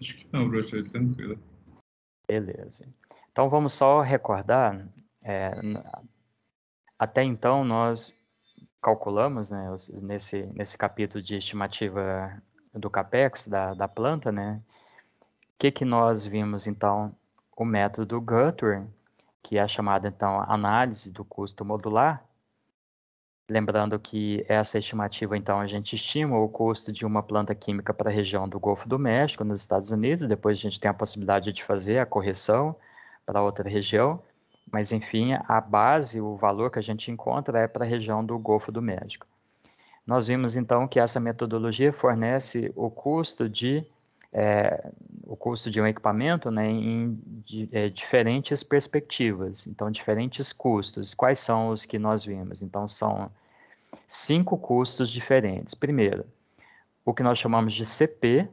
Acho que não, professor, tranquilo. Beleza. Então vamos só recordar, é, hum. até então nós calculamos, né, nesse, nesse capítulo de estimativa do CAPEX, da, da planta, né, o que, que nós vimos então o método Guthrie, que é chamado então análise do custo modular, Lembrando que essa estimativa, então, a gente estima o custo de uma planta química para a região do Golfo do México, nos Estados Unidos, depois a gente tem a possibilidade de fazer a correção para outra região, mas enfim, a base, o valor que a gente encontra é para a região do Golfo do México. Nós vimos então que essa metodologia fornece o custo de é, o custo de um equipamento né, em de, é, diferentes perspectivas, então diferentes custos. Quais são os que nós vimos? Então são cinco custos diferentes. Primeiro, o que nós chamamos de CP,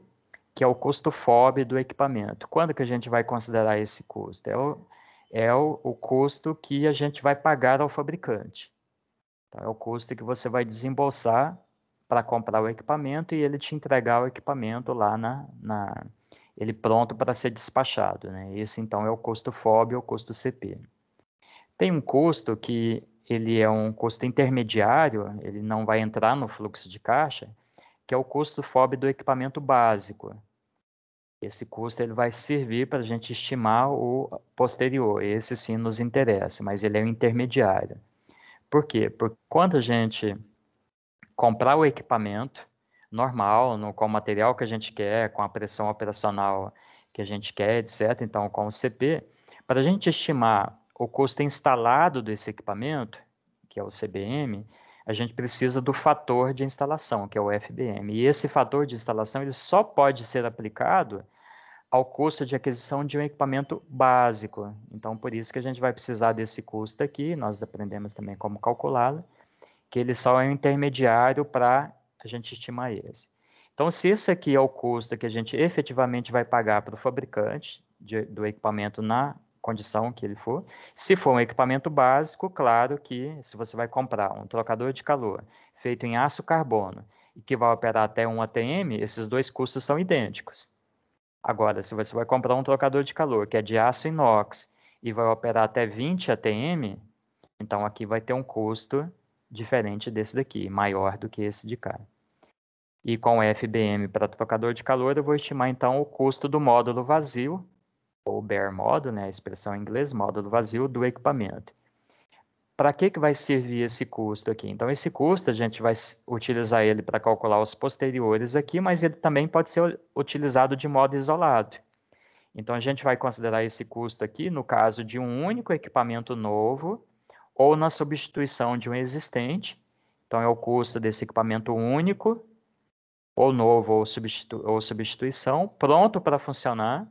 que é o custo FOB do equipamento. Quando que a gente vai considerar esse custo? É o, é o, o custo que a gente vai pagar ao fabricante. Então, é o custo que você vai desembolsar para comprar o equipamento e ele te entregar o equipamento lá na, na ele pronto para ser despachado, né? Esse então é o custo FOB ou custo CP. Tem um custo que ele é um custo intermediário, ele não vai entrar no fluxo de caixa, que é o custo FOB do equipamento básico. Esse custo ele vai servir para a gente estimar o posterior, esse sim nos interessa, mas ele é um intermediário. Por quê? Porque quando a gente comprar o equipamento normal, no, com o material que a gente quer, com a pressão operacional que a gente quer, etc., então com o CP, para a gente estimar o custo instalado desse equipamento, que é o CBM, a gente precisa do fator de instalação, que é o FBM. E esse fator de instalação ele só pode ser aplicado ao custo de aquisição de um equipamento básico. Então, por isso que a gente vai precisar desse custo aqui, nós aprendemos também como calculá-lo, que ele só é um intermediário para a gente estimar esse. Então, se esse aqui é o custo que a gente efetivamente vai pagar para o fabricante de, do equipamento na condição que ele for. Se for um equipamento básico, claro que se você vai comprar um trocador de calor feito em aço carbono e que vai operar até um ATM, esses dois custos são idênticos. Agora, se você vai comprar um trocador de calor que é de aço inox e vai operar até 20 ATM, então aqui vai ter um custo diferente desse daqui, maior do que esse de cá. E com o FBM para trocador de calor, eu vou estimar então o custo do módulo vazio ou bare modo, né, a expressão em inglês, módulo vazio do equipamento. Para que, que vai servir esse custo aqui? Então, esse custo a gente vai utilizar ele para calcular os posteriores aqui, mas ele também pode ser utilizado de modo isolado. Então, a gente vai considerar esse custo aqui no caso de um único equipamento novo ou na substituição de um existente. Então, é o custo desse equipamento único, ou novo, ou, substitu ou substituição, pronto para funcionar,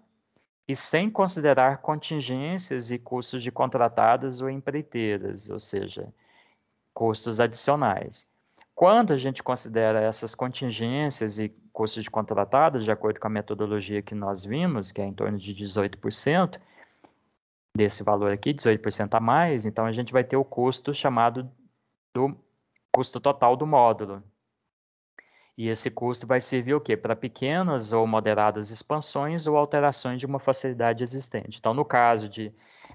e sem considerar contingências e custos de contratadas ou empreiteiras, ou seja, custos adicionais. Quando a gente considera essas contingências e custos de contratadas, de acordo com a metodologia que nós vimos, que é em torno de 18%, desse valor aqui, 18% a mais, então a gente vai ter o custo chamado do custo total do módulo, e esse custo vai servir o quê? Para pequenas ou moderadas expansões ou alterações de uma facilidade existente. Então, no caso de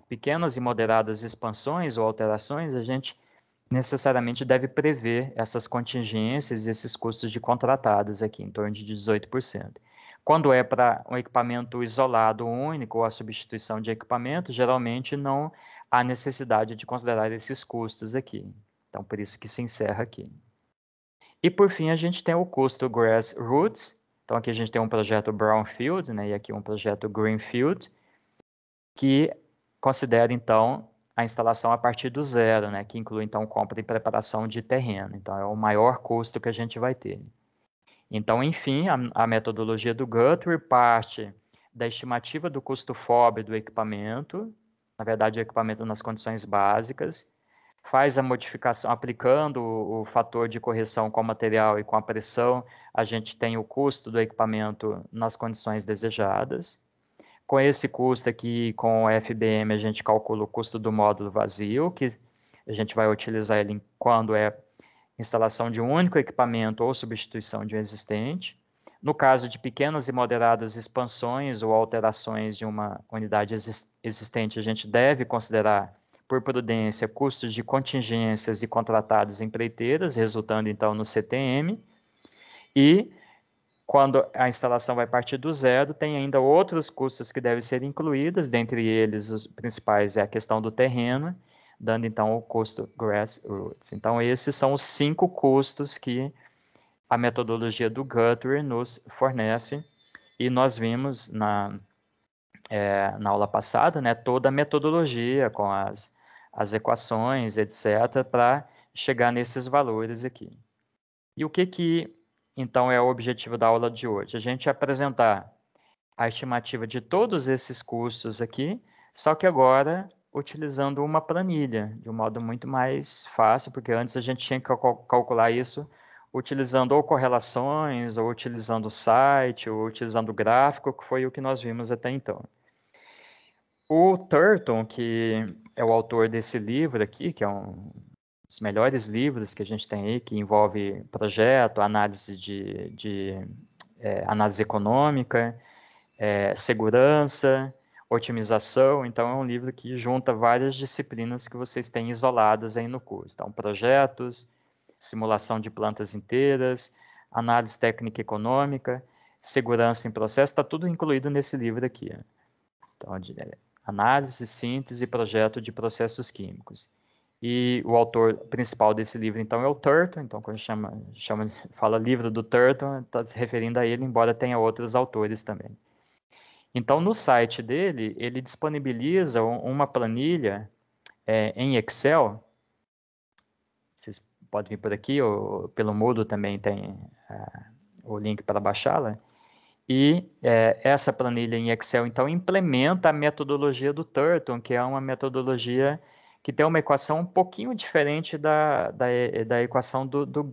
pequenas e moderadas expansões ou alterações, a gente necessariamente deve prever essas contingências, e esses custos de contratadas aqui, em torno de 18%. Quando é para um equipamento isolado único ou a substituição de equipamento, geralmente não há necessidade de considerar esses custos aqui. Então, por isso que se encerra aqui. E por fim, a gente tem o custo grassroots. Então aqui a gente tem um projeto brownfield, né, e aqui um projeto greenfield, que considera então a instalação a partir do zero, né, que inclui então compra e preparação de terreno. Então é o maior custo que a gente vai ter. Então, enfim, a, a metodologia do Guthrie parte da estimativa do custo FOB do equipamento, na verdade, o equipamento nas condições básicas, faz a modificação, aplicando o, o fator de correção com o material e com a pressão, a gente tem o custo do equipamento nas condições desejadas. Com esse custo aqui, com o FBM, a gente calcula o custo do módulo vazio, que a gente vai utilizar ele quando é instalação de um único equipamento ou substituição de um existente. No caso de pequenas e moderadas expansões ou alterações de uma unidade existente, a gente deve considerar por prudência, custos de contingências e contratados empreiteiras, resultando então no CTM. E quando a instalação vai partir do zero, tem ainda outros custos que devem ser incluídos, dentre eles os principais é a questão do terreno, dando então o custo grassroots. Então esses são os cinco custos que a metodologia do Guthrie nos fornece e nós vimos na, é, na aula passada, né, toda a metodologia com as as equações, etc., para chegar nesses valores aqui. E o que, que, então, é o objetivo da aula de hoje? A gente apresentar a estimativa de todos esses custos aqui, só que agora utilizando uma planilha, de um modo muito mais fácil, porque antes a gente tinha que calcular isso utilizando ou correlações, ou utilizando o site, ou utilizando o gráfico, que foi o que nós vimos até então. O Turton, que é o autor desse livro aqui, que é um dos melhores livros que a gente tem aí, que envolve projeto, análise de, de é, análise econômica, é, segurança, otimização. Então, é um livro que junta várias disciplinas que vocês têm isoladas aí no curso. Então, projetos, simulação de plantas inteiras, análise técnica econômica, segurança em processo, está tudo incluído nesse livro aqui. Né? Então, é, Análise, síntese e projeto de processos químicos. E o autor principal desse livro, então, é o Turton. Então, quando chama, chama, fala livro do Turton, está se referindo a ele, embora tenha outros autores também. Então, no site dele, ele disponibiliza uma planilha é, em Excel. Vocês podem vir por aqui, ou pelo Moodle também tem é, o link para baixá-la. E é, essa planilha em Excel, então, implementa a metodologia do Turton, que é uma metodologia que tem uma equação um pouquinho diferente da, da, da equação do, do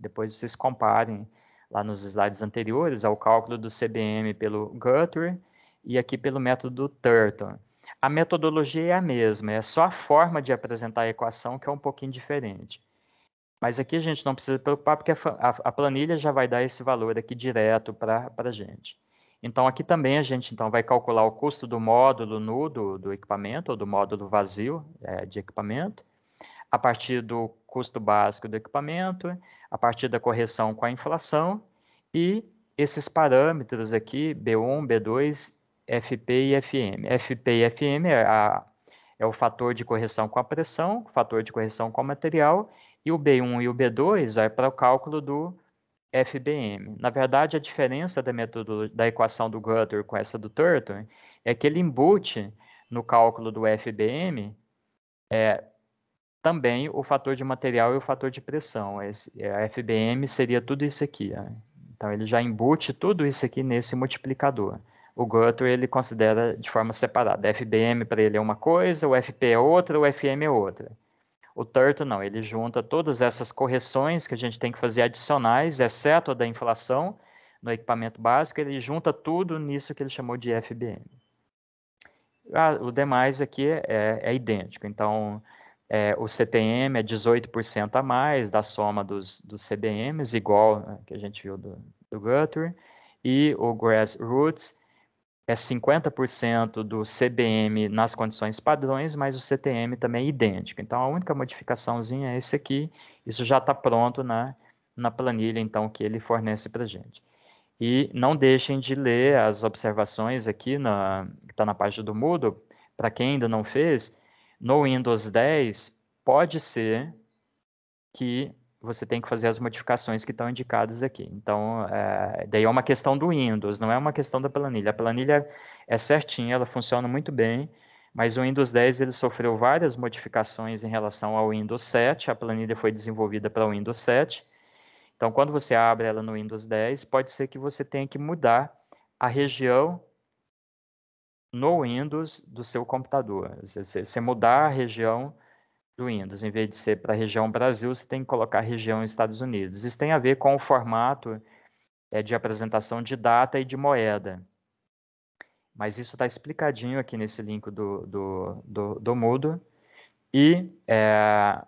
Depois vocês comparem lá nos slides anteriores ao cálculo do CBM pelo Guthrie e aqui pelo método Turton. A metodologia é a mesma, é só a forma de apresentar a equação que é um pouquinho diferente. Mas aqui a gente não precisa preocupar, porque a, a planilha já vai dar esse valor aqui direto para a gente. Então, aqui também a gente então, vai calcular o custo do módulo nu do, do equipamento, ou do módulo vazio é, de equipamento, a partir do custo básico do equipamento, a partir da correção com a inflação, e esses parâmetros aqui, B1, B2, FP e FM. FP e FM é a, é o fator de correção com a pressão, o fator de correção com o material, e o B1 e o B2 é para o cálculo do FBM. Na verdade, a diferença da, da equação do Gutter com essa do Turton é que ele embute no cálculo do FBM é, também o fator de material e o fator de pressão. Esse, é, a FBM seria tudo isso aqui. Né? Então, ele já embute tudo isso aqui nesse multiplicador o Guthrie ele considera de forma separada. FBM para ele é uma coisa, o FP é outra, o FM é outra. O Turtle não, ele junta todas essas correções que a gente tem que fazer adicionais, exceto a da inflação no equipamento básico, ele junta tudo nisso que ele chamou de FBM. Ah, o demais aqui é, é idêntico, então é, o CTM é 18% a mais da soma dos, dos CBMs, igual né, que a gente viu do, do Guthrie, e o Grassroots é 50% do CBM nas condições padrões, mas o CTM também é idêntico. Então, a única modificaçãozinha é esse aqui, isso já está pronto na, né, na planilha, então, que ele fornece para a gente. E não deixem de ler as observações aqui, na, que está na página do Moodle, para quem ainda não fez, no Windows 10, pode ser que você tem que fazer as modificações que estão indicadas aqui. Então, é, daí é uma questão do Windows, não é uma questão da planilha. A planilha é certinha, ela funciona muito bem, mas o Windows 10 ele sofreu várias modificações em relação ao Windows 7. A planilha foi desenvolvida para o Windows 7. Então, quando você abre ela no Windows 10, pode ser que você tenha que mudar a região no Windows do seu computador. Você, você mudar a região do Windows. Em vez de ser para a região Brasil, você tem que colocar região Estados Unidos. Isso tem a ver com o formato é, de apresentação de data e de moeda. Mas isso está explicadinho aqui nesse link do, do, do, do Moodle. E é,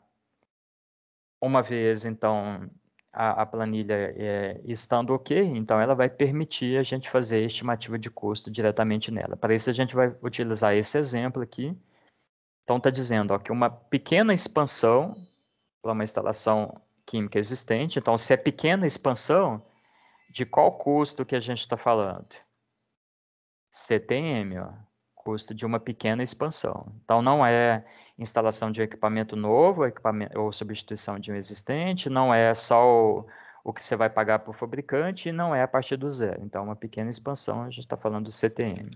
uma vez, então, a, a planilha é, estando ok, então ela vai permitir a gente fazer a estimativa de custo diretamente nela. Para isso, a gente vai utilizar esse exemplo aqui, então está dizendo ó, que uma pequena expansão para é uma instalação química existente, então se é pequena expansão, de qual custo que a gente está falando? CTM, ó, custo de uma pequena expansão. Então não é instalação de equipamento novo equipamento, ou substituição de um existente, não é só o, o que você vai pagar para o fabricante e não é a partir do zero. Então, uma pequena expansão, a gente está falando do CTM.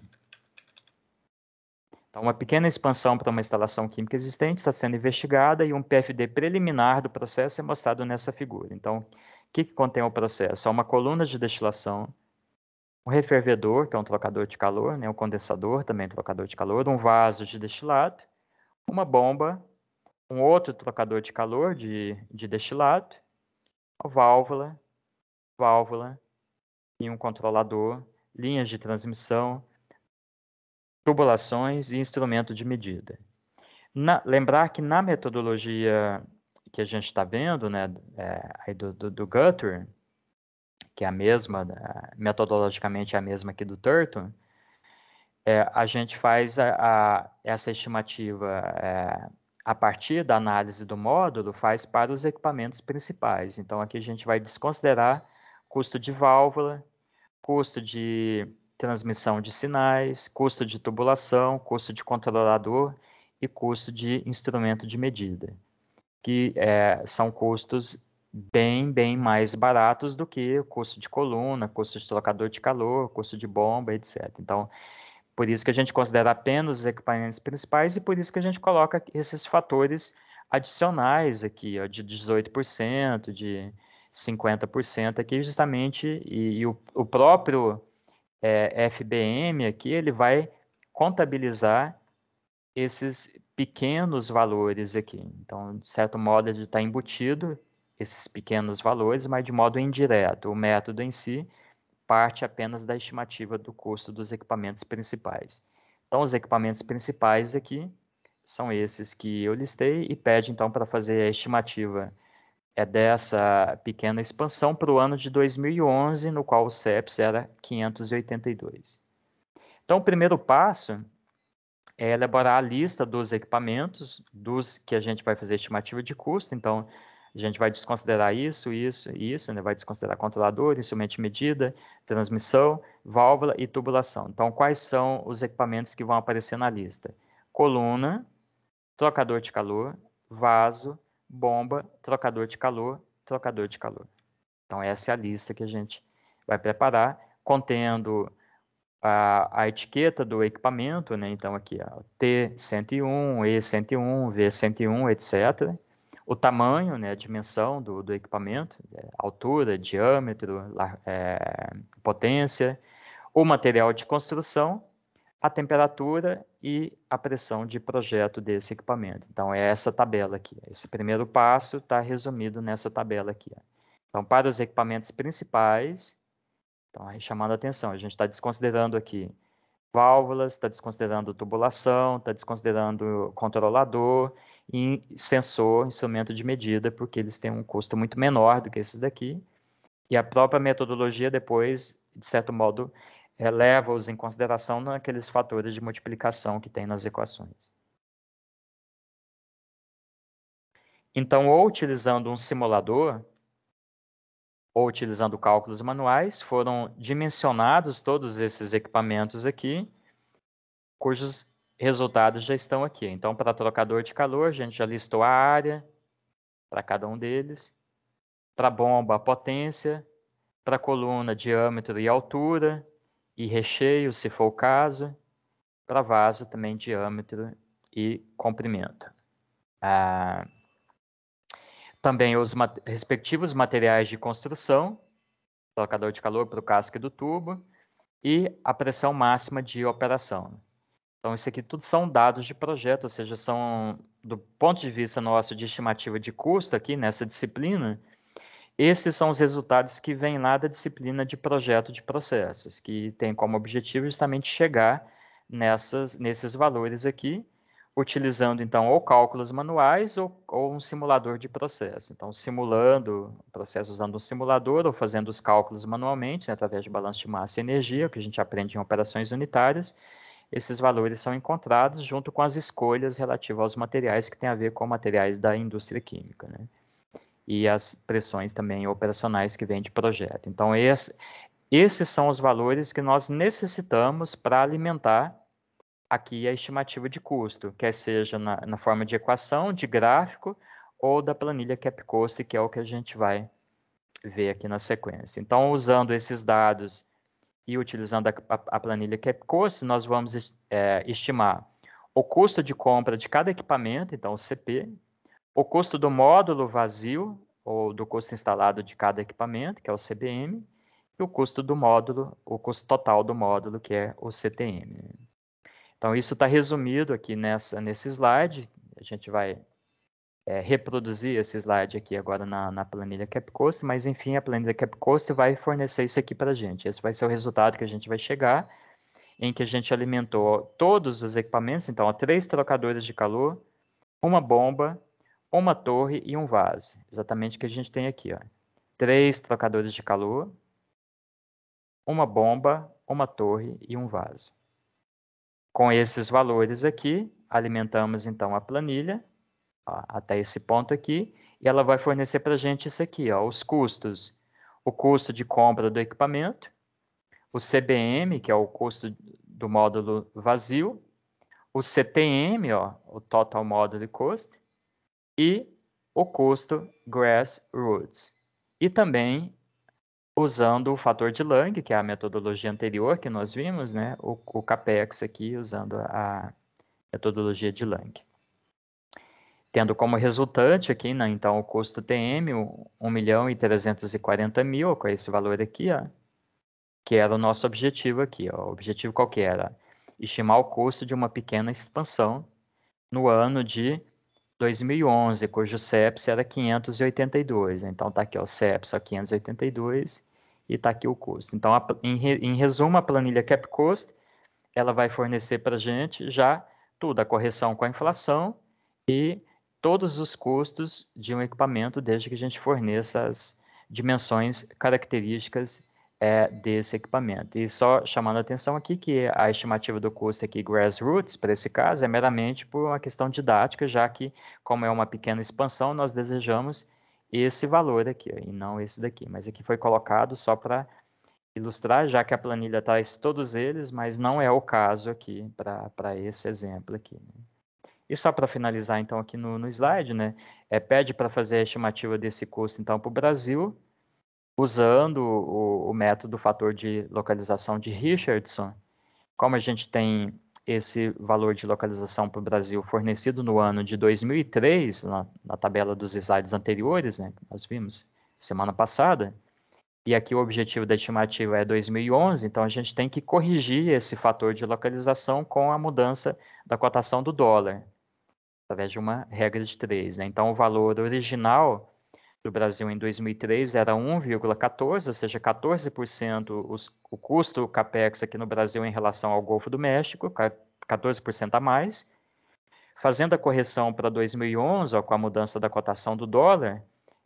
Então, uma pequena expansão para uma instalação química existente está sendo investigada e um PFD preliminar do processo é mostrado nessa figura. Então, o que, que contém o processo? É uma coluna de destilação, um refervedor, que é um trocador de calor, né? um condensador, também um trocador de calor, um vaso de destilado, uma bomba, um outro trocador de calor de, de destilado, uma válvula, válvula e um controlador, linhas de transmissão, tubulações e instrumento de medida. Na, lembrar que na metodologia que a gente está vendo, né, é, do, do, do Gutter, que é a mesma, né, metodologicamente é a mesma que do Turton, é, a gente faz a, a, essa estimativa é, a partir da análise do módulo, faz para os equipamentos principais. Então, aqui a gente vai desconsiderar custo de válvula, custo de transmissão de sinais, custo de tubulação, custo de controlador e custo de instrumento de medida, que é, são custos bem, bem mais baratos do que o custo de coluna, custo de trocador de calor, custo de bomba, etc. Então, por isso que a gente considera apenas os equipamentos principais e por isso que a gente coloca esses fatores adicionais aqui, ó, de 18%, de 50% aqui, justamente, e, e o, o próprio é, FBM aqui, ele vai contabilizar esses pequenos valores aqui. Então, de certo modo, ele está embutido esses pequenos valores, mas de modo indireto. O método em si parte apenas da estimativa do custo dos equipamentos principais. Então, os equipamentos principais aqui são esses que eu listei e pede, então, para fazer a estimativa é dessa pequena expansão para o ano de 2011, no qual o CEPS era 582. Então, o primeiro passo é elaborar a lista dos equipamentos, dos que a gente vai fazer estimativa de custo. Então, a gente vai desconsiderar isso, isso e isso, né? vai desconsiderar controlador, instrumento de medida, transmissão, válvula e tubulação. Então, quais são os equipamentos que vão aparecer na lista? Coluna, trocador de calor, vaso, bomba, trocador de calor, trocador de calor. Então, essa é a lista que a gente vai preparar, contendo a, a etiqueta do equipamento, né? então aqui ó, T101, E101, V101, etc. O tamanho, né, a dimensão do, do equipamento, é, altura, diâmetro, é, potência, o material de construção a temperatura e a pressão de projeto desse equipamento. Então, é essa tabela aqui. Esse primeiro passo está resumido nessa tabela aqui. Então, para os equipamentos principais, então, chamando a atenção, a gente está desconsiderando aqui válvulas, está desconsiderando tubulação, está desconsiderando controlador e sensor, instrumento de medida, porque eles têm um custo muito menor do que esses daqui. E a própria metodologia depois, de certo modo, é, leva-os em consideração naqueles fatores de multiplicação que tem nas equações. Então, ou utilizando um simulador, ou utilizando cálculos manuais, foram dimensionados todos esses equipamentos aqui, cujos resultados já estão aqui. Então, para trocador de calor, a gente já listou a área para cada um deles, para bomba, a potência, para coluna, diâmetro e altura, e recheio, se for o caso, para vaso também diâmetro e comprimento. Ah, também os mat respectivos materiais de construção, trocador de calor para o casco do tubo e a pressão máxima de operação. Então, isso aqui tudo são dados de projeto, ou seja, são do ponto de vista nosso de estimativa de custo aqui nessa disciplina, esses são os resultados que vêm lá da disciplina de projeto de processos, que tem como objetivo justamente chegar nessas, nesses valores aqui, utilizando então ou cálculos manuais ou, ou um simulador de processo. Então, simulando o processo usando um simulador ou fazendo os cálculos manualmente, né, através de balanço de massa e energia, que a gente aprende em operações unitárias, esses valores são encontrados junto com as escolhas relativas aos materiais que tem a ver com materiais da indústria química. Né? e as pressões também operacionais que vêm de projeto. Então, esse, esses são os valores que nós necessitamos para alimentar aqui a estimativa de custo, quer seja na, na, forma de equação, de gráfico ou da planilha CapCost, que é o que a gente vai ver aqui na sequência. Então, usando esses dados e utilizando a, a, planilha CapCost, nós vamos é, estimar o custo de compra de cada equipamento, então o CP, o custo do módulo vazio, ou do custo instalado de cada equipamento, que é o CBM, e o custo do módulo, o custo total do módulo, que é o CTM. Então, isso está resumido aqui nessa, nesse slide. A gente vai é, reproduzir esse slide aqui agora na, na planilha CapCost, mas, enfim, a planilha CapCost vai fornecer isso aqui para a gente. Esse vai ser o resultado que a gente vai chegar, em que a gente alimentou todos os equipamentos, então, ó, três trocadores de calor, uma bomba, uma torre e um vase. Exatamente o que a gente tem aqui. Ó. Três trocadores de calor, uma bomba, uma torre e um vaso. Com esses valores aqui, alimentamos então a planilha, ó, até esse ponto aqui, e ela vai fornecer para a gente isso aqui, ó, os custos. O custo de compra do equipamento, o CBM, que é o custo do módulo vazio, o CTM, ó, o Total Module Cost, e o custo grassroots. E também usando o fator de Lang, que é a metodologia anterior que nós vimos, né? o, o CAPEX aqui usando a metodologia de Lang. Tendo como resultante aqui, né, então, o custo TM, 1 milhão e 340 mil, com esse valor aqui, ó, que era o nosso objetivo aqui. Ó. O objetivo qual que era? Estimar o custo de uma pequena expansão no ano de 2011, cujo CEPS era 582. Então está aqui ó, o CEPS 582 e está aqui o custo. Então, a, em, re, em, resumo, a planilha CapCost ela vai fornecer para a gente já tudo, a correção com a inflação e todos os custos de um equipamento, desde que a gente forneça as dimensões características é, desse equipamento. E só chamando a atenção aqui que a estimativa do custo aqui grassroots, para esse caso, é meramente por uma questão didática, já que, como é uma pequena expansão, nós desejamos esse valor aqui, e não esse daqui. Mas aqui foi colocado só para ilustrar, já que a planilha traz todos eles, mas não é o caso aqui para esse exemplo aqui. Né? E só para finalizar, então, aqui no, no slide, né, é, pede para fazer a estimativa desse custo, então, para o Brasil, usando o, o método fator de localização de Richardson, como a gente tem esse valor de localização para o Brasil fornecido no ano de 2003, na, na tabela dos slides anteriores, né, que nós vimos semana passada, e aqui o objetivo da estimativa é 2011, então a gente tem que corrigir esse fator de localização com a mudança da cotação do dólar, através de uma regra de três. Né? Então, o valor original do Brasil em 2003 era 1,14, ou seja, 14% os, o custo CAPEX aqui no Brasil em relação ao Golfo do México, 14% a mais. Fazendo a correção para 2011, ó, com a mudança da cotação do dólar,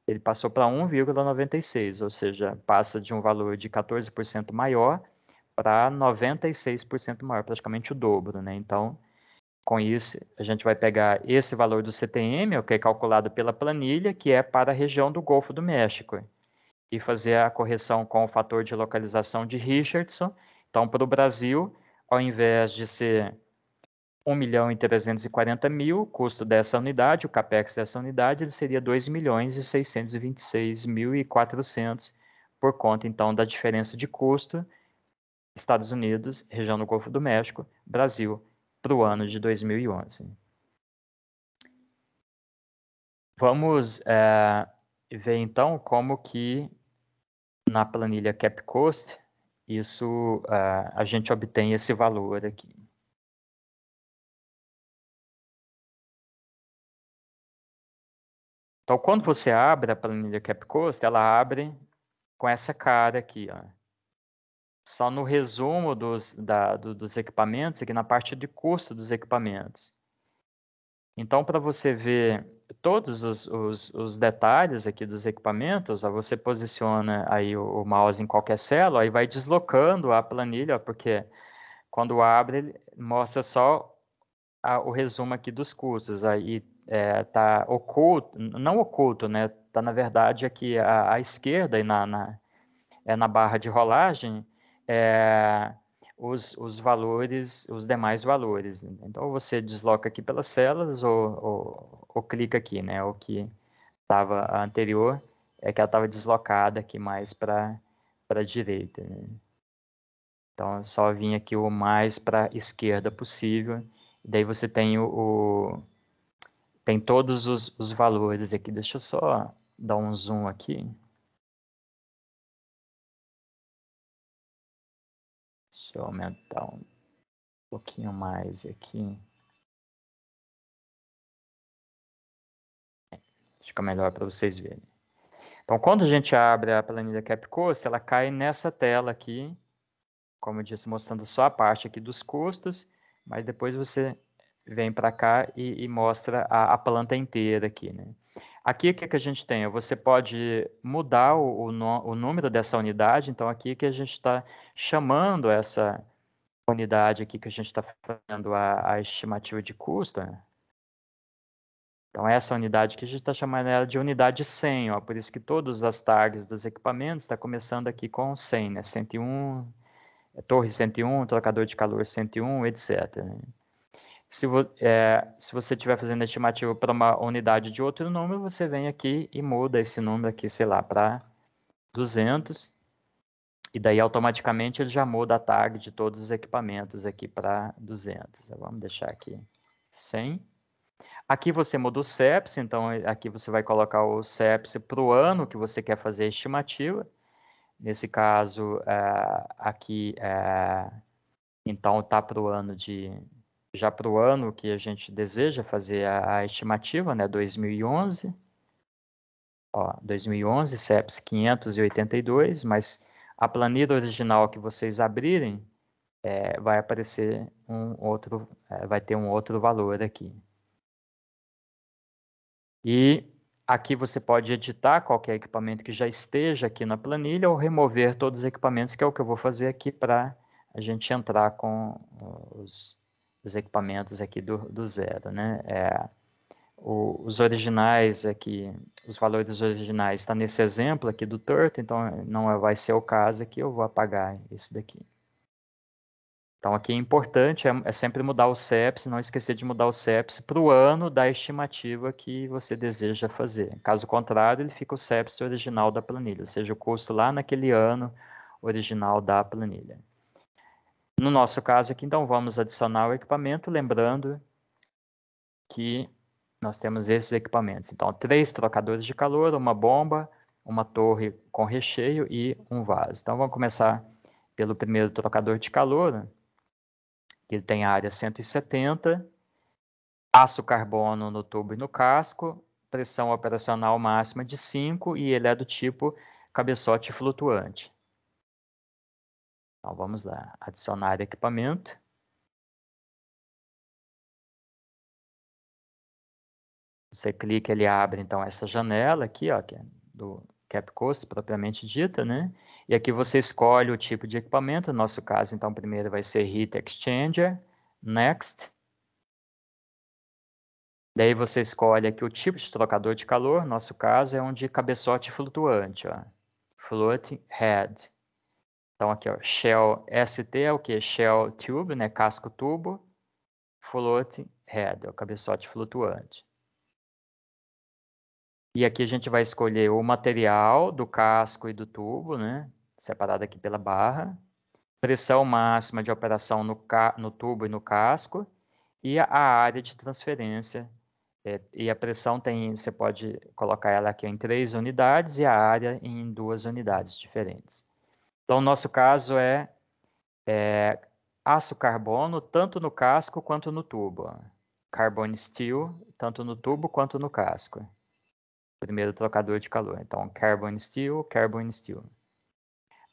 ele passou para 1,96, ou seja, passa de um valor de 14% maior para 96% maior, praticamente o dobro, né? Então, com isso, a gente vai pegar esse valor do CTM, que é calculado pela planilha, que é para a região do Golfo do México, e fazer a correção com o fator de localização de Richardson. Então, para o Brasil, ao invés de ser 1 milhão e 340 mil, custo dessa unidade, o capex dessa unidade, ele seria 2 milhões e 626 mil e 400 por conta, então, da diferença de custo Estados Unidos, região do Golfo do México, Brasil para o ano de 2011. Vamos é, ver então como que na planilha CapCost isso é, a gente obtém esse valor aqui. Então, quando você abre a planilha CapCost, ela abre com essa cara aqui, ó só no resumo dos, da, do, dos equipamentos, aqui na parte de custo dos equipamentos. Então, para você ver todos os, os, os, detalhes aqui dos equipamentos, ó, você posiciona aí o, o, mouse em qualquer célula aí vai deslocando a planilha, ó, porque quando abre, ele mostra só a, o resumo aqui dos custos. Aí está é, tá oculto, não oculto, né? Está, na verdade, aqui à, à esquerda e na, na, é, na barra de rolagem, é, os, os valores, os demais valores. Né? Então, você desloca aqui pelas células ou, ou, ou clica aqui, né? O que estava anterior é que ela estava deslocada aqui mais para a direita. Né? Então, é só vim aqui o mais para a esquerda possível. Daí você tem o, o tem todos os, os valores aqui. Deixa eu só dar um zoom aqui. Deixa eu aumentar um pouquinho mais aqui. É, fica melhor para vocês verem. Então, quando a gente abre a planilha CapCost, ela cai nessa tela aqui, como eu disse, mostrando só a parte aqui dos custos, mas depois você vem para cá e, e mostra a, a planta inteira aqui, né? Aqui o que, que a gente tem? Você pode mudar o, o, o número dessa unidade, então aqui que a gente está chamando essa unidade aqui que a gente está fazendo a, a, estimativa de custo. Né? Então é essa unidade que a gente está chamando ela de unidade 100, ó, por isso que todas as tags dos equipamentos está começando aqui com 100, né? 101, torre 101, trocador de calor 101, etc. Né? Se, vo é, se você estiver fazendo estimativa para uma unidade de outro número, você vem aqui e muda esse número aqui, sei lá, para 200. E daí automaticamente ele já muda a tag de todos os equipamentos aqui para 200. Vamos deixar aqui 100. Aqui você muda o CEPS, então é, aqui você vai colocar o CEPS para o ano que você quer fazer a estimativa. Nesse caso, é, aqui, é, então, está para o ano de já para o ano que a gente deseja fazer a, a estimativa, né, 2011, ó, 2011, CEPS 582, mas a planilha original que vocês abrirem é, vai aparecer um outro, é, vai ter um outro valor aqui. E aqui você pode editar qualquer equipamento que já esteja aqui na planilha ou remover todos os equipamentos, que é o que eu vou fazer aqui para a gente entrar com os os equipamentos aqui do, do zero, né? É, o, os originais aqui, os valores originais está nesse exemplo aqui do turtle, então não é, vai ser o caso aqui, eu vou apagar isso daqui. Então aqui é importante, é, é sempre mudar o CEPS, não esquecer de mudar o CEPS para o ano da estimativa que você deseja fazer. Caso contrário, ele fica o CEPS original da planilha, ou seja, o custo lá naquele ano original da planilha. No nosso caso aqui, então, vamos adicionar o equipamento, lembrando que nós temos esses equipamentos. Então, três trocadores de calor, uma bomba, uma torre com recheio e um vaso. Então, vamos começar pelo primeiro trocador de calor, que ele tem a área 170, aço carbono no tubo e no casco, pressão operacional máxima de 5 e ele é do tipo cabeçote flutuante. Então vamos lá, adicionar equipamento. Você clica, ele abre então essa janela aqui, ó, que é do CapCost propriamente dita, né? E aqui você escolhe o tipo de equipamento, no nosso caso, então, primeiro vai ser Heat Exchanger, Next. Daí você escolhe aqui o tipo de trocador de calor, no nosso caso é um de cabeçote flutuante, ó, Float Head. Então aqui, ó, shell ST é o que? Shell tube, né? Casco tubo. Float head, é o cabeçote flutuante. E aqui a gente vai escolher o material do casco e do tubo, né? Separado aqui pela barra. Pressão máxima de operação no, no tubo e no casco. E a área de transferência. É, e a pressão tem, você pode colocar ela aqui em três unidades e a área em duas unidades diferentes. Então, o nosso caso é, é aço carbono, tanto no casco quanto no tubo. Carbon steel, tanto no tubo quanto no casco. Primeiro trocador de calor. Então, carbon steel, carbon steel.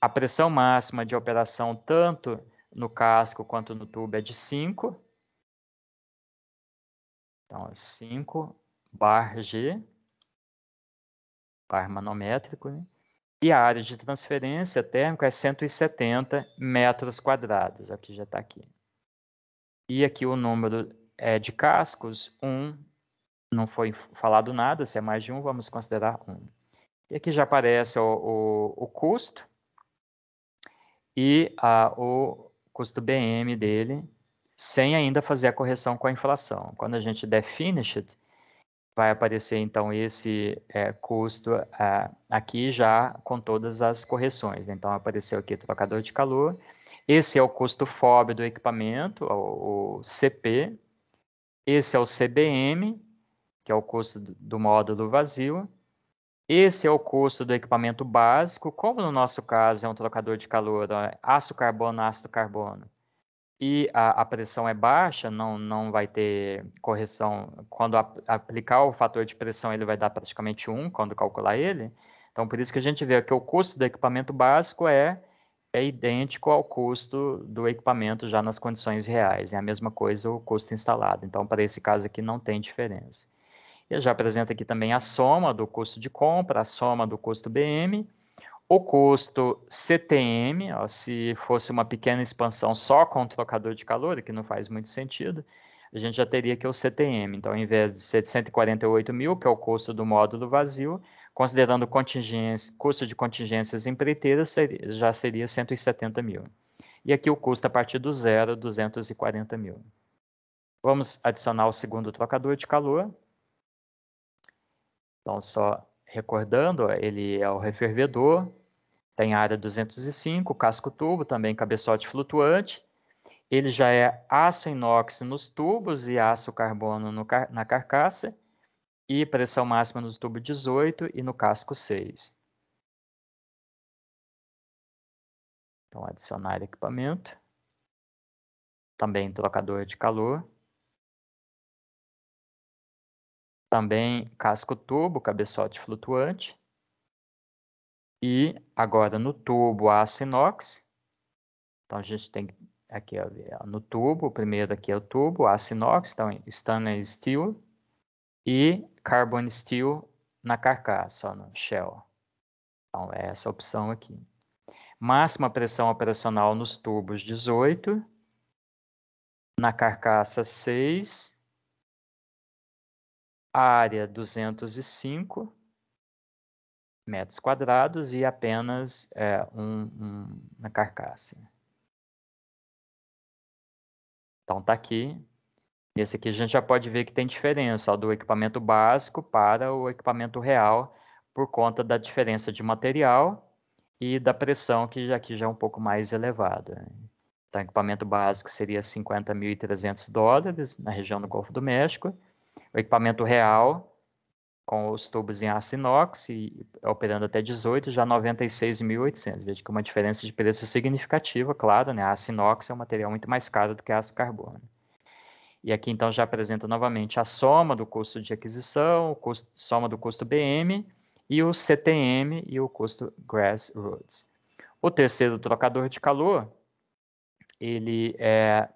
A pressão máxima de operação, tanto no casco quanto no tubo, é de 5. Então, 5 bar G, bar manométrico, né? E a área de transferência térmica é 170 metros quadrados, aqui já está aqui. E aqui o número é, de cascos, 1, um, não foi falado nada, se é mais de um, vamos considerar 1. Um. E aqui já aparece o, o, o custo e a, o custo BM dele, sem ainda fazer a correção com a inflação. Quando a gente define finished, vai aparecer então esse é, custo aqui já com todas as correções. Né? Então apareceu aqui trocador de calor. Esse é o custo FOB do equipamento, o, o CP. Esse é o CBM, que é o custo do módulo vazio. Esse é o custo do equipamento básico, como no nosso caso é um trocador de calor, aço carbono, ácido carbono e a, a, pressão é baixa, não, não vai ter correção. Quando a, aplicar o fator de pressão, ele vai dar praticamente 1 quando calcular ele. Então, por isso que a gente vê que o custo do equipamento básico é, é idêntico ao custo do equipamento já nas condições reais. É a mesma coisa o custo instalado. Então, para esse caso aqui, não tem diferença. Eu já apresento aqui também a soma do custo de compra, a soma do custo BM o custo CTM, ó, se fosse uma pequena expansão só com o trocador de calor, que não faz muito sentido, a gente já teria que o CTM. Então, ao invés de 748 mil, que é o custo do módulo vazio, considerando contingência, custo de contingências empreiteiras, seria, já seria 170 mil. E aqui o custo a partir do zero, 240 mil. Vamos adicionar o segundo trocador de calor. Então, só recordando, ele é o refervedor, tem área 205, casco tubo, também cabeçote flutuante. Ele já é aço inox nos tubos e aço carbono car na carcaça. E pressão máxima no tubo 18 e no casco 6. Então, adicionar equipamento. Também trocador de calor. também casco tubo, cabeçote flutuante. E agora no tubo aço inox. Então a gente tem aqui ó, no tubo, o primeiro aqui é o tubo, aço inox, então stainless steel e carbon steel na carcaça, ó, no shell. Então é essa opção aqui. Máxima pressão operacional nos tubos 18, na carcaça 6 área 205 metros quadrados e apenas é, um, um, uma carcaça. Então está aqui. Esse aqui a gente já pode ver que tem diferença do equipamento básico para o equipamento real por conta da diferença de material e da pressão que aqui já é um pouco mais elevada. Então, equipamento básico seria 50.300 dólares na região do Golfo do México o equipamento real, com os tubos em aço inox, e, operando até 18, já 96.800. Veja que uma diferença de preço significativa, claro, né? Aço inox é um material muito mais caro do que aço carbono. E aqui, então, já apresenta novamente a soma do custo de aquisição, o custo, soma do custo BM, e o CTM e o custo grassroots. O terceiro trocador de calor, ele é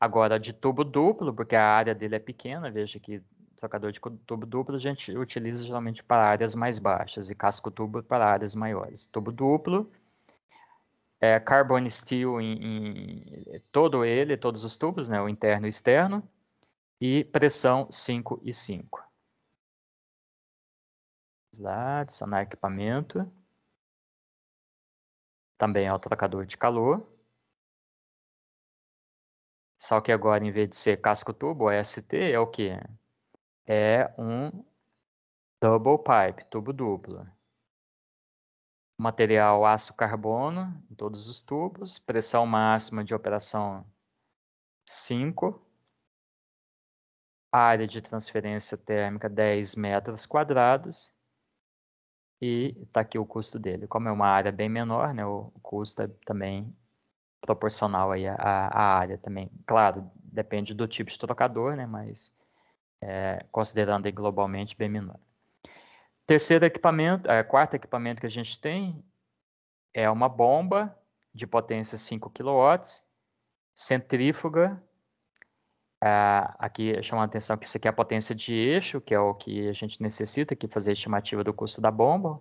Agora, de tubo duplo, porque a área dele é pequena, veja que trocador de tubo duplo a gente utiliza geralmente para áreas mais baixas e casco tubo para áreas maiores. Tubo duplo, é, carbon steel em, em todo ele, todos os tubos, né, o interno e externo, e pressão 5 e 5. Vamos lá, adicionar equipamento. Também é o trocador de calor. Só que agora, em vez de ser casco tubo, é ST é o que? É um double pipe, tubo duplo. Material aço carbono em todos os tubos, pressão máxima de operação 5, área de transferência térmica 10 metros quadrados e está aqui o custo dele. Como é uma área bem menor, né, o custo é também proporcional aí à, à área também. Claro, depende do tipo de trocador, né? Mas é, considerando aí globalmente bem menor. Terceiro equipamento, é, quarto equipamento que a gente tem é uma bomba de potência 5 kW, centrífuga. Ah, aqui chama a atenção que isso aqui é a potência de eixo, que é o que a gente necessita aqui fazer a estimativa do custo da bomba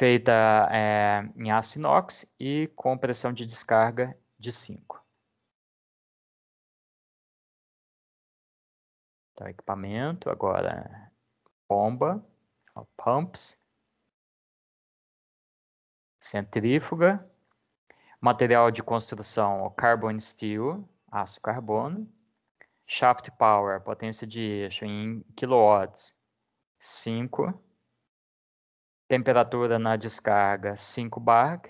feita é, em aço inox e com pressão de descarga de 5. Então, tá, equipamento, agora bomba, ó, pumps, centrífuga, material de construção, ó, carbon steel, aço carbono, shaft power, potência de eixo em kilowatts, 5 temperatura na descarga 5 bar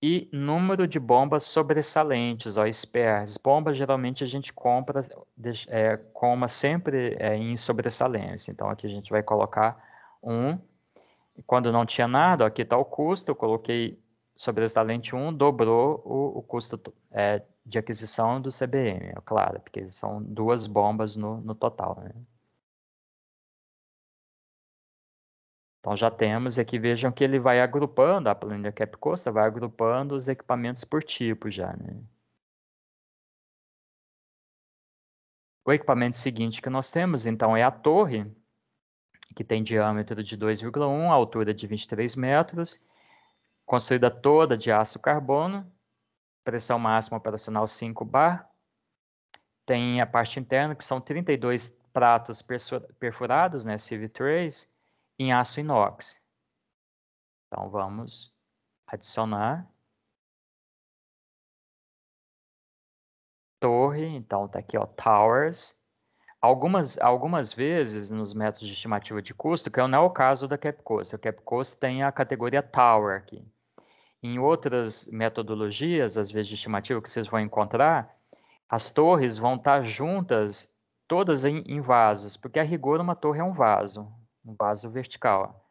e número de bombas sobressalentes, ó, spares. Bombas geralmente a gente compra, é, coma sempre é, em sobressalência. Então aqui a gente vai colocar 1. Um. Quando não tinha nada, ó, aqui está o custo, eu coloquei sobressalente 1, um, dobrou o, o custo é, de aquisição do CBM, é claro, porque são duas bombas no, no total. Né? Então já temos aqui, vejam que ele vai agrupando, a planilha CapCosta vai agrupando os equipamentos por tipo já. Né? O equipamento seguinte que nós temos, então, é a torre, que tem diâmetro de 2,1, altura de 23 metros, construída toda de aço carbono, pressão máxima operacional 5 bar, tem a parte interna, que são 32 pratos perfurados, né, CV3, em aço inox. Então vamos adicionar torre, então está aqui ó, towers. Algumas, algumas vezes nos métodos de estimativa de custo, que não é o caso da Capcost, a Capcost tem a categoria tower aqui. Em outras metodologias, às vezes de estimativa que vocês vão encontrar, as torres vão estar juntas todas em, em vasos, porque a rigor uma torre é um vaso, um vaso vertical.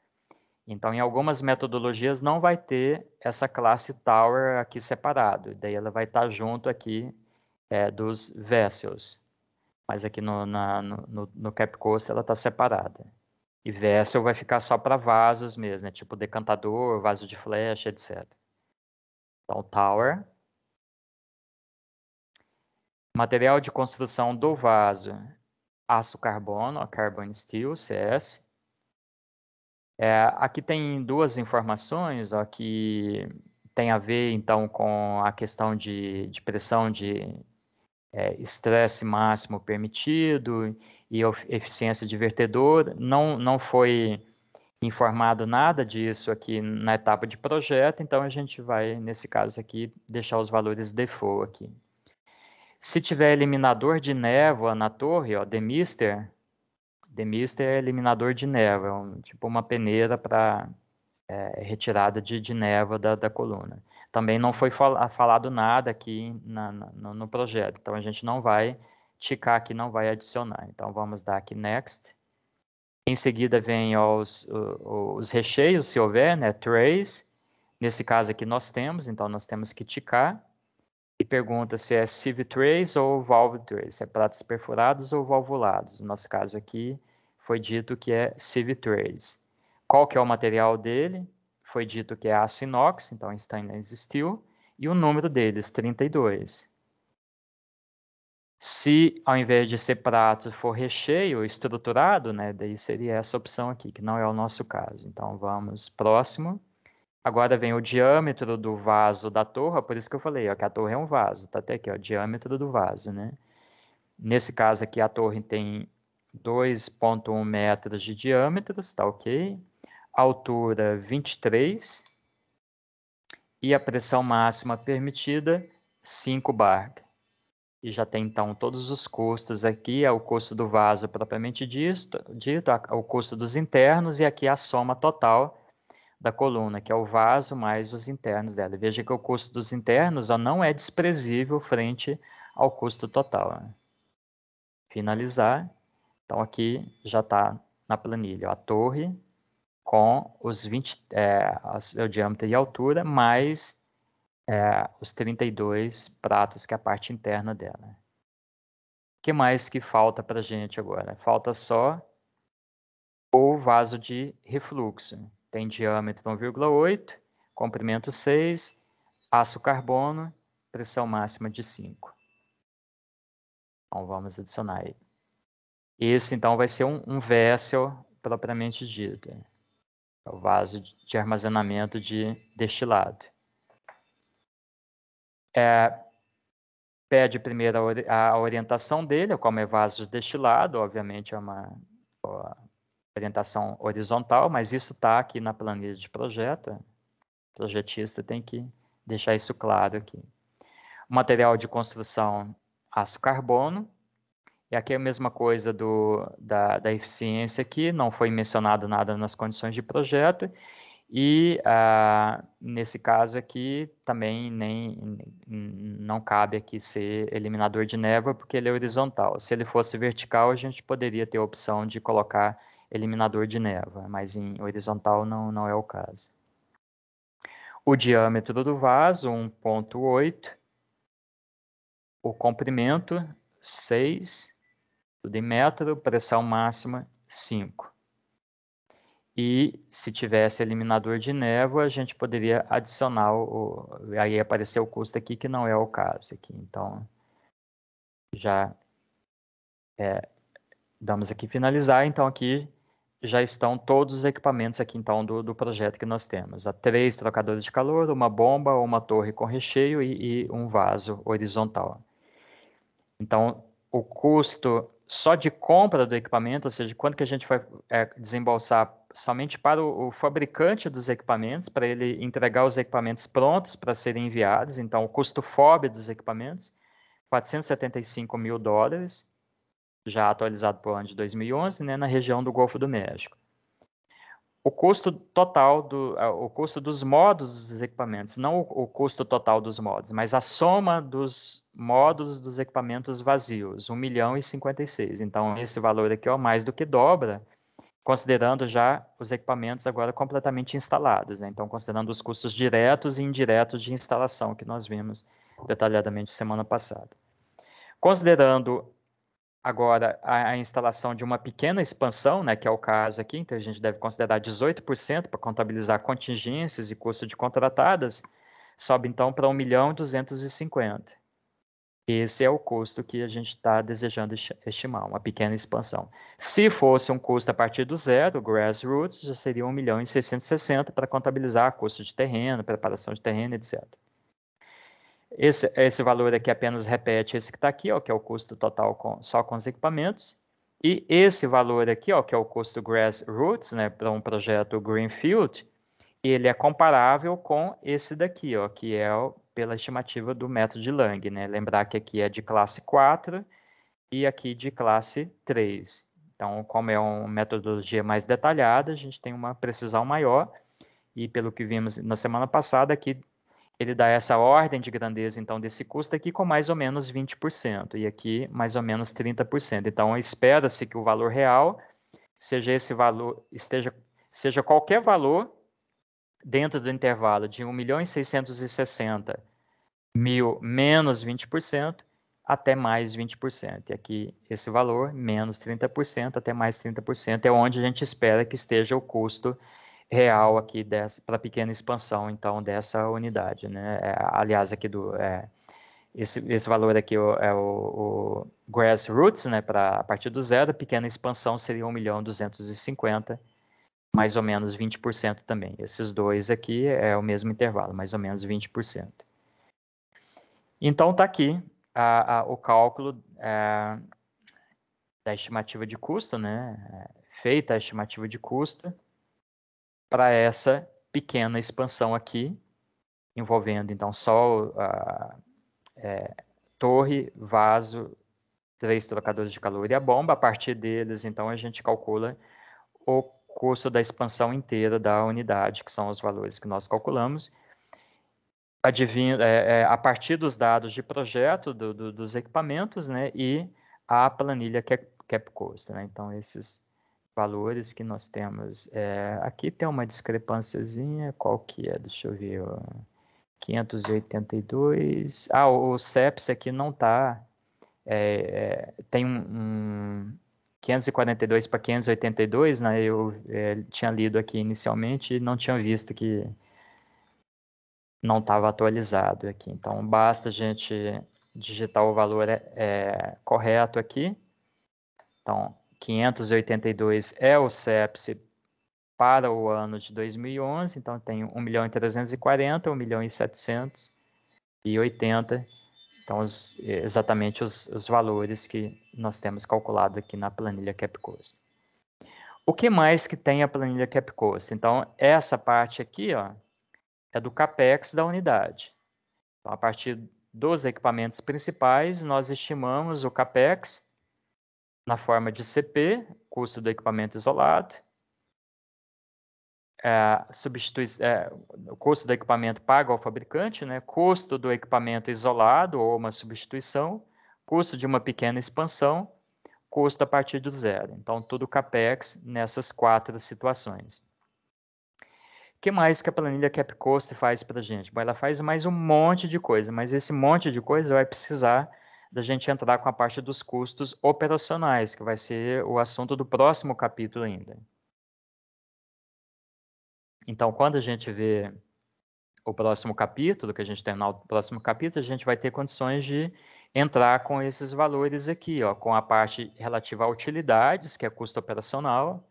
Então, em algumas metodologias não vai ter essa classe tower aqui separado, daí ela vai estar tá junto aqui é, dos vessels. Mas aqui no, na, no, no Capcoast ela está separada. E vessel vai ficar só para vasos mesmo, né? tipo decantador, vaso de flecha, etc. Então, tower. Material de construção do vaso, aço carbono, carbon steel, CS é, aqui tem duas informações ó, que tem a ver, então, com a questão de, de pressão de é, estresse é, máximo permitido e eficiência de vertedor. Não, não foi informado nada disso aqui na etapa de projeto, então a gente vai, nesse caso aqui, deixar os valores default aqui. Se tiver eliminador de névoa na torre, ó, demister, The Mist é eliminador de névoa, é um, tipo uma peneira para é, retirada de, de névoa da, da coluna. Também não foi fal falado nada aqui na, na, no, projeto, então a gente não vai ticar aqui, não vai adicionar. Então vamos dar aqui Next. Em seguida vem os, os, recheios, se houver, né? Trace. Nesse caso aqui nós temos, então nós temos que ticar. E pergunta se é sieve trace ou valve trace, é pratos perfurados ou valvulados. No nosso caso aqui foi dito que é CV3. Qual que é o material dele? Foi dito que é aço inox, então stainless steel, e o número deles, 32. Se ao invés de ser prato for recheio estruturado, né, daí seria essa opção aqui, que não é o nosso caso. Então vamos próximo. Agora vem o diâmetro do vaso da torre, por isso que eu falei ó, que a torre é um vaso, tá até aqui, ó, o diâmetro do vaso, né? Nesse caso aqui, a torre tem 2,1 metros de diâmetro, está ok? Altura 23 e a pressão máxima permitida 5 bar. E já tem então todos os custos aqui, é o custo do vaso propriamente dito, dito é o custo dos internos e aqui a soma total da coluna, que é o vaso mais os internos dela. veja que o custo dos internos ó, não é desprezível frente ao custo total. Né? Finalizar. Então aqui já está na planilha a torre com os 20, é, o diâmetro e a altura, mais é, os 32 pratos, que é a parte interna dela. O que mais que falta para a gente agora? Falta só o vaso de refluxo. Tem diâmetro 1,8, comprimento 6, aço carbono, pressão máxima de 5. Então, vamos adicionar ele. Esse, então, vai ser um, um vessel propriamente dito. É o vaso de armazenamento de destilado. É, pede primeiro a, a orientação dele, como é vaso de destilado, obviamente é uma, orientação horizontal, mas isso está aqui na planilha de projeto. O projetista tem que deixar isso claro aqui. material de construção aço carbono, e aqui é a mesma coisa do, da, da eficiência aqui, não foi mencionado nada nas condições de projeto, e ah, nesse caso aqui também nem, não cabe aqui ser eliminador de névoa, porque ele é horizontal. Se ele fosse vertical, a gente poderia ter a opção de colocar eliminador de névoa, mas em horizontal não, não é o caso. O diâmetro do vaso, 1.8. O comprimento, 6 do metro pressão máxima 5. E se tivesse eliminador de névoa, a gente poderia adicionar, o, aí apareceu o custo aqui, que não é o caso aqui. Então, já é, damos aqui finalizar. Então, aqui já estão todos os equipamentos aqui, então, do, do projeto que nós temos. Há três trocadores de calor, uma bomba, uma torre com recheio e, e um vaso horizontal. Então, o custo só de compra do equipamento, ou seja, quanto que a gente vai é, desembolsar somente para o, o fabricante dos equipamentos, para ele entregar os equipamentos prontos para serem enviados, então o custo FOB dos equipamentos, 475 mil dólares, já atualizado para o ano de 2011, né, na região do Golfo do México o custo total do o custo dos modos dos equipamentos, não o, o, custo total dos modos, mas a soma dos modos dos equipamentos vazios, 1 milhão e 56. Então esse valor aqui é mais do que dobra, considerando já os equipamentos agora completamente instalados, né? Então considerando os custos diretos e indiretos de instalação que nós vimos detalhadamente semana passada. Considerando agora a, a, instalação de uma pequena expansão, né, que é o caso aqui, então a gente deve considerar 18% para contabilizar contingências e custo de contratadas, sobe então para 1 milhão 250. Esse é o custo que a gente está desejando estimar, uma pequena expansão. Se fosse um custo a partir do zero, grassroots, já seria 1 milhão e 660 para contabilizar custo de terreno, preparação de terreno, etc. Esse, esse valor aqui apenas repete esse que está aqui, ó, que é o custo total com, só com os equipamentos. E esse valor aqui, ó, que é o custo grassroots, né, para um projeto Greenfield, ele é comparável com esse daqui, ó, que é pela estimativa do método de Lang. Né? Lembrar que aqui é de classe 4 e aqui de classe 3. Então, como é uma metodologia mais detalhada, a gente tem uma precisão maior. E pelo que vimos na semana passada, aqui ele dá essa ordem de grandeza, então, desse custo aqui com mais ou menos 20%, e aqui mais ou menos 30%. Então, espera-se que o valor real seja esse valor, esteja, seja qualquer valor dentro do intervalo de 1.660.000 mil menos 20% até mais 20%. E aqui esse valor, menos 30% até mais 30%, é onde a gente espera que esteja o custo real aqui dessa para pequena expansão então dessa unidade né é, aliás aqui do é, esse, esse valor aqui é o, é o grassroots né para a partir do zero pequena expansão seria 1 milhão 250 mais ou menos 20% também esses dois aqui é o mesmo intervalo mais ou menos 20% então tá aqui a, a, o cálculo é, da estimativa de custo né é, feita a estimativa de custo para essa pequena expansão aqui, envolvendo então só a é, torre, vaso, três trocadores de calor e a bomba. A partir deles, então, a gente calcula o custo da expansão inteira da unidade, que são os valores que nós calculamos. Adivinha, é, é, a partir dos dados de projeto do, do, dos equipamentos né, e a planilha cap, cap cost. Né? Então, esses valores que nós temos. É, aqui tem uma discrepânciazinha, qual que é? Deixa eu ver. Ó, 582. Ah, o, CEPS aqui não está. É, é, tem um, um 542 para 582, né? Eu é, tinha lido aqui inicialmente e não tinha visto que não estava atualizado aqui. Então, basta a gente digitar o valor é, é, correto aqui. Então, 582 é o CEPS para o ano de 2011, então tem 1 milhão e 340, 1 milhão e 780, então os, é, exatamente os, os valores que nós temos calculado aqui na planilha CapCost. O que mais que tem a planilha CapCost? Então essa parte aqui ó, é do CAPEX da unidade. Então, a partir dos equipamentos principais, nós estimamos o CAPEX, na forma de CP, custo do equipamento isolado, é, substitui, é, o custo do equipamento pago ao fabricante, né, custo do equipamento isolado ou uma substituição, custo de uma pequena expansão, custo a partir do zero. Então, tudo CAPEX nessas quatro situações. O que mais que a planilha CapCost faz para a gente? Bom, ela faz mais um monte de coisa, mas esse monte de coisa vai precisar da gente entrar com a parte dos custos operacionais, que vai ser o assunto do próximo capítulo ainda. Então, quando a gente vê o próximo capítulo, que a gente terminar o próximo capítulo, a gente vai ter condições de entrar com esses valores aqui, ó, com a parte relativa a utilidades, que é custo operacional,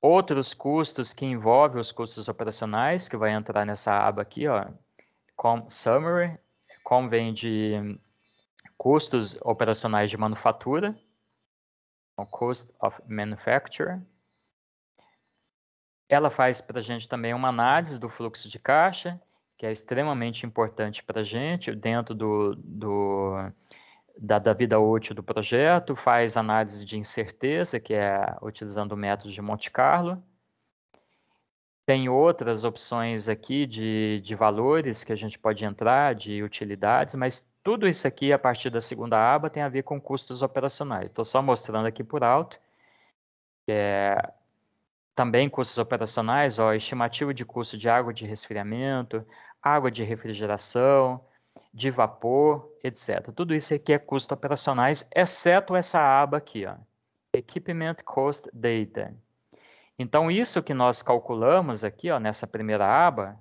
outros custos que envolvem os custos operacionais, que vai entrar nessa aba aqui, ó, com summary, como vem de custos operacionais de manufatura, o cost of manufacture. Ela faz para a gente também uma análise do fluxo de caixa, que é extremamente importante para a gente dentro do, do da, da, vida útil do projeto, faz análise de incerteza, que é utilizando o método de Monte Carlo. Tem outras opções aqui de, de valores que a gente pode entrar, de utilidades, mas tudo isso aqui, a partir da segunda aba, tem a ver com custos operacionais. Estou só mostrando aqui por alto. É, também custos operacionais, ó, estimativo de custo de água de resfriamento, água de refrigeração, de vapor, etc. Tudo isso aqui é custo operacionais, exceto essa aba aqui, ó, Equipment Cost Data. Então, isso que nós calculamos aqui, ó, nessa primeira aba,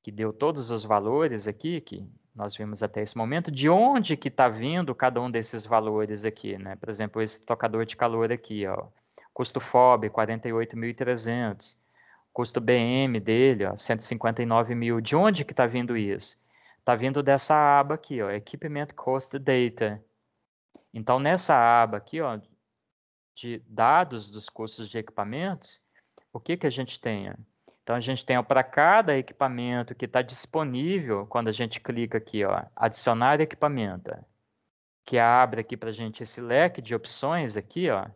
que deu todos os valores aqui, que nós vimos até esse momento, de onde que está vindo cada um desses valores aqui, né? Por exemplo, esse tocador de calor aqui, ó, custo FOB 48.300, custo BM dele, ó, 159.000 De onde que está vindo isso? Está vindo dessa aba aqui, ó, Equipment Cost Data. Então, nessa aba aqui, ó, de dados dos custos de equipamentos, o que que a gente tem? Então a gente tem para cada equipamento que está disponível, quando a gente clica aqui, ó, adicionar equipamento, que abre aqui para a gente esse leque de opções aqui, ó,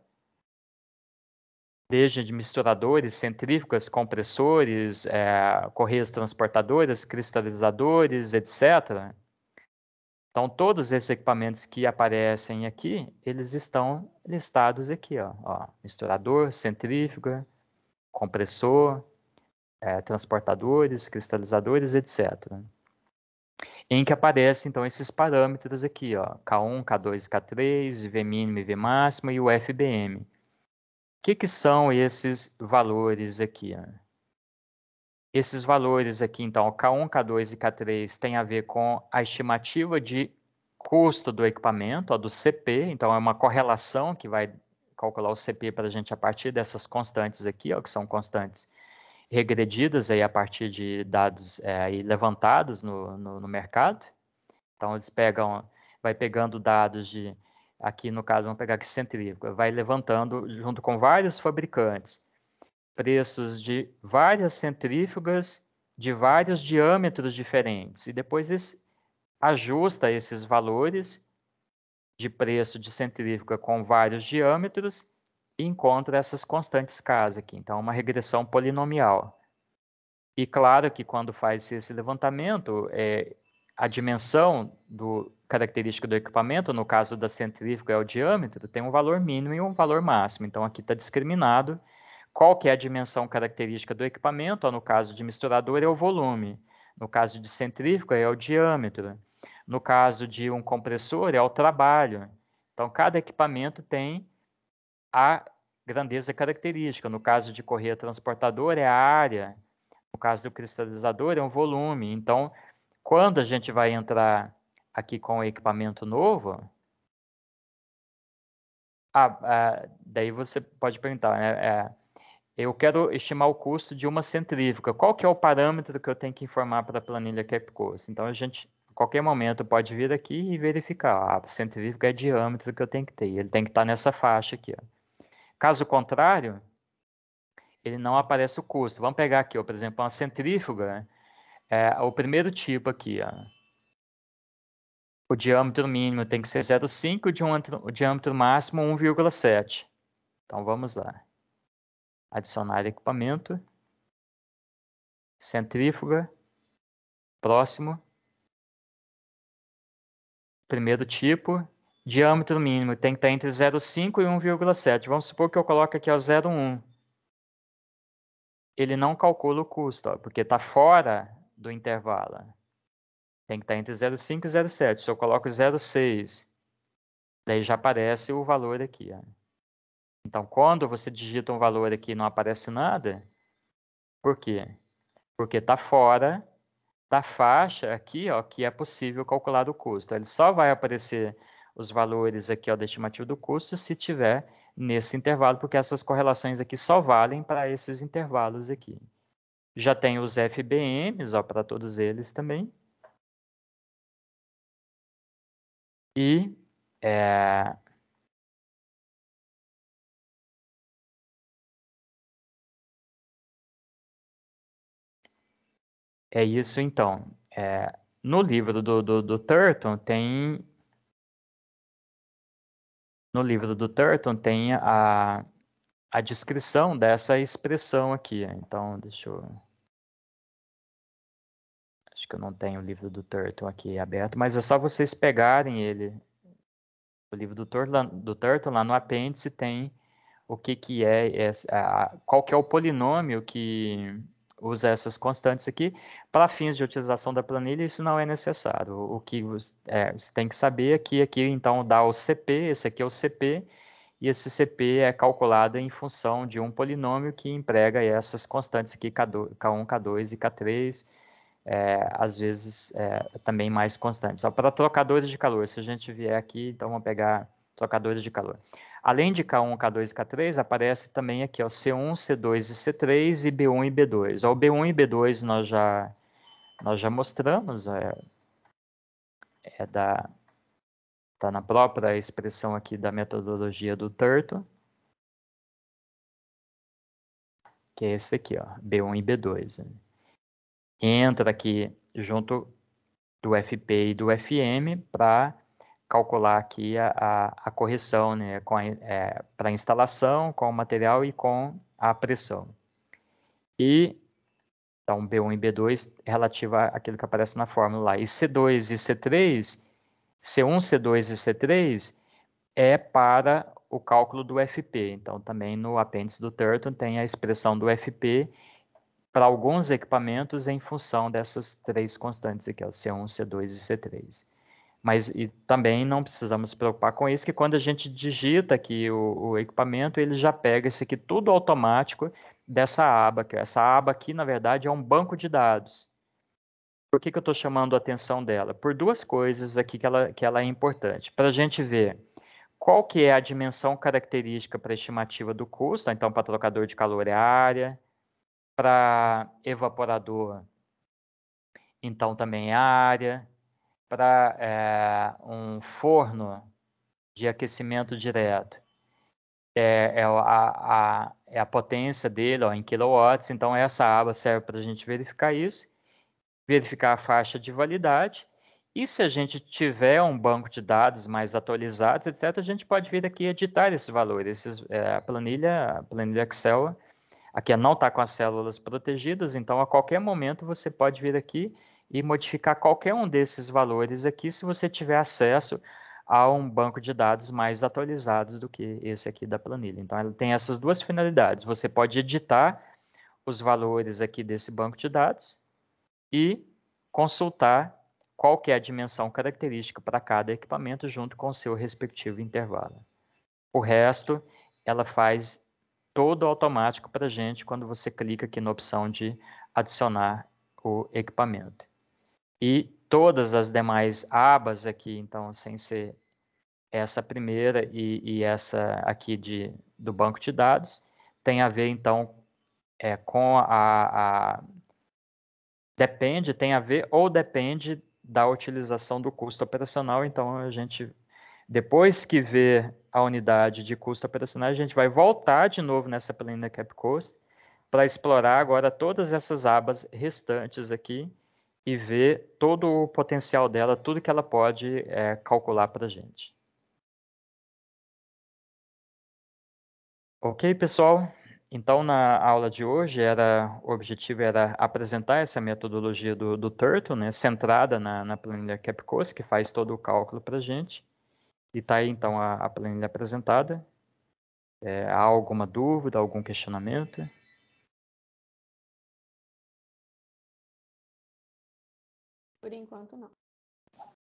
desde misturadores, centrífugas, compressores, é, correias transportadoras, cristalizadores, etc. Então, todos esses equipamentos que aparecem aqui, eles estão listados aqui, ó, ó misturador, centrífuga, compressor, é, transportadores, cristalizadores, etc. Né? Em que aparecem, então, esses parâmetros aqui, ó, K1, K2, K3, V mínimo e V máximo e o FBM. O que, que são esses valores aqui? Né? Esses valores aqui, então, K1, K2 e K3 têm a ver com a estimativa de custo do equipamento, ó, do CP, então é uma correlação que vai calcular o CP para a gente a partir dessas constantes aqui, ó, que são constantes regredidas aí a partir de dados é, aí levantados no, no, no mercado. Então, eles pegam, vai pegando dados de, aqui no caso, vamos pegar aqui centrífuga, vai levantando junto com vários fabricantes preços de várias centrífugas de vários diâmetros diferentes. E depois eles ajusta esses valores de preço de centrífuga com vários diâmetros e encontra essas constantes Ks aqui. Então, uma regressão polinomial. E claro que quando faz esse levantamento, é, a dimensão do característica do equipamento, no caso da centrífuga é o diâmetro, tem um valor mínimo e um valor máximo. Então, aqui está discriminado qual que é a dimensão característica do equipamento. no caso de misturador, é o volume. No caso de centrífuga, é o diâmetro. No caso de um compressor, é o trabalho. Então, cada equipamento tem a grandeza característica. No caso de correia transportadora, é a área. No caso do cristalizador, é um volume. Então, quando a gente vai entrar aqui com o equipamento novo, ah, ah, daí você pode perguntar, né? é, eu quero estimar o custo de uma centrífuga. Qual que é o parâmetro que eu tenho que informar para a planilha CapCost? Então, a gente, a qualquer momento, pode vir aqui e verificar. Ah, a centrífuga é diâmetro que eu tenho que ter. Ele tem que estar nessa faixa aqui. Ó. Caso contrário, ele não aparece o custo. Vamos pegar aqui, ó, por exemplo, uma centrífuga, né? é, o primeiro tipo aqui, ó. O diâmetro mínimo tem que ser 0,5, e o diâmetro máximo 1,7. Então vamos lá. Adicionar equipamento. Centrífuga. Próximo. Primeiro tipo, diâmetro mínimo tem que estar entre 0,5 e 1,7. Vamos supor que eu coloque aqui ó, 0,1. Ele não calcula o custo, ó, porque está fora do intervalo. Tem que estar entre 0,5 e 0,7. Se eu coloco 0,6, daí já aparece o valor aqui. Ó. Então, quando você digita um valor aqui e não aparece nada, por quê? Porque está fora da faixa aqui, ó, que é possível calcular o custo. Ele só vai aparecer os valores aqui ó, da estimativa do custo se tiver nesse intervalo, porque essas correlações aqui só valem para esses intervalos aqui. Já tem os FBMs para todos eles também. E é, É isso, então. É, no livro do, do, do Turton tem no livro do Turton tem a, a descrição dessa expressão aqui. Então, deixa eu. Acho que eu não tenho o livro do Turton aqui aberto, mas é só vocês pegarem ele. O livro do, Tur do Turton, lá no apêndice, tem o que, que é, essa, a, qual que é o polinômio que usa essas constantes aqui. Para fins de utilização da planilha, isso não é necessário. O que você, é, você tem que saber aqui, é aqui então dá o CP, esse aqui é o CP, e esse CP é calculado em função de um polinômio que emprega essas constantes aqui, K2, K1, K2 e K3, é, às vezes é, também mais constantes. Só para trocadores de calor, se a gente vier aqui, então vamos pegar trocadores de calor. Além de K1, K2 e K3, aparece também aqui ó, C1, C2 e C3 e B1 e B2. Ó, o B1 e B2 nós já, nós já mostramos, é, é da, tá na própria expressão aqui da metodologia do Turtle, que é esse aqui, ó, B1 e B2. Entra aqui junto do FP e do FM para calcular aqui a, a, a correção né, é, para instalação, com o material e com a pressão. E então, B1 e B2 relativa àquilo que aparece na fórmula lá. E C2 e C3, C1, C2 e C3 é para o cálculo do FP. Então, também no apêndice do Turton tem a expressão do FP para alguns equipamentos em função dessas três constantes aqui, ó, C1, C2 e C3. Mas e também não precisamos nos preocupar com isso, que quando a gente digita aqui o, o equipamento, ele já pega isso aqui tudo automático dessa aba. Aqui. Essa aba aqui, na verdade, é um banco de dados. Por que, que eu estou chamando a atenção dela? Por duas coisas aqui que ela, que ela é importante. Para a gente ver qual que é a dimensão característica para estimativa do custo, então para trocador de calor é área, para evaporador, então também é área, para é, um forno de aquecimento direto. É, é, a, a, é a potência dele ó, em kilowatts, então essa aba serve para a gente verificar isso, verificar a faixa de validade, e se a gente tiver um banco de dados mais atualizado, etc., a gente pode vir aqui editar esse valor. Esses, é, a, planilha, a planilha Excel aqui não está com as células protegidas, então a qualquer momento você pode vir aqui e modificar qualquer um desses valores aqui se você tiver acesso a um banco de dados mais atualizados do que esse aqui da planilha. Então, ela tem essas duas finalidades. Você pode editar os valores aqui desse banco de dados e consultar qual que é a dimensão característica para cada equipamento junto com o seu respectivo intervalo. O resto, ela faz todo automático para a gente quando você clica aqui na opção de adicionar o equipamento e todas as demais abas aqui, então, sem ser essa primeira e, e essa aqui de, do banco de dados, tem a ver, então, é, com a, a. Depende, tem a ver ou depende da utilização do custo operacional, então a gente depois que ver a unidade de custo operacional, a gente vai voltar de novo nessa planilha CapCost para explorar agora todas essas abas restantes aqui e ver todo o potencial dela, tudo que ela pode é, calcular para a gente. Ok, pessoal? Então, na aula de hoje, era, o objetivo era apresentar essa metodologia do, do Turtle, né, centrada na, na planilha Capcos, que faz todo o cálculo para a gente. E está aí, então, a, a planilha apresentada. É, há alguma dúvida, algum questionamento? Por enquanto, não.